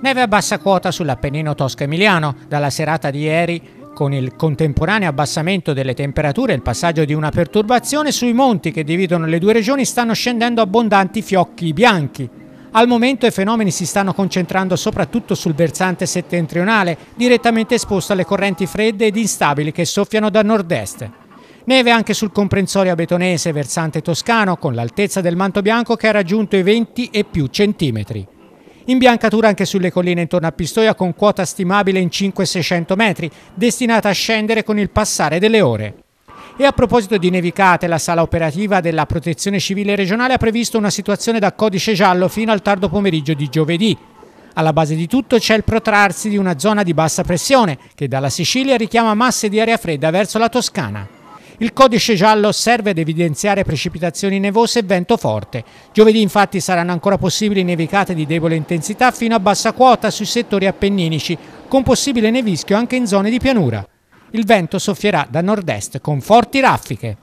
Neve a bassa quota sull'Appennino tosca emiliano Dalla serata di ieri con il contemporaneo abbassamento delle temperature e il passaggio di una perturbazione sui monti che dividono le due regioni stanno scendendo abbondanti fiocchi bianchi. Al momento i fenomeni si stanno concentrando soprattutto sul versante settentrionale, direttamente esposto alle correnti fredde ed instabili che soffiano da nord-est. Neve anche sul comprensorio betonese versante toscano, con l'altezza del manto bianco che ha raggiunto i 20 e più centimetri. Imbiancatura anche sulle colline intorno a Pistoia con quota stimabile in 5-600 metri, destinata a scendere con il passare delle ore. E a proposito di nevicate, la sala operativa della Protezione Civile regionale ha previsto una situazione da codice giallo fino al tardo pomeriggio di giovedì. Alla base di tutto c'è il protrarsi di una zona di bassa pressione che dalla Sicilia richiama masse di aria fredda verso la Toscana. Il codice giallo serve ad evidenziare precipitazioni nevose e vento forte. Giovedì infatti saranno ancora possibili nevicate di debole intensità fino a bassa quota sui settori appenninici, con possibile nevischio anche in zone di pianura. Il vento soffierà da nord-est con forti raffiche.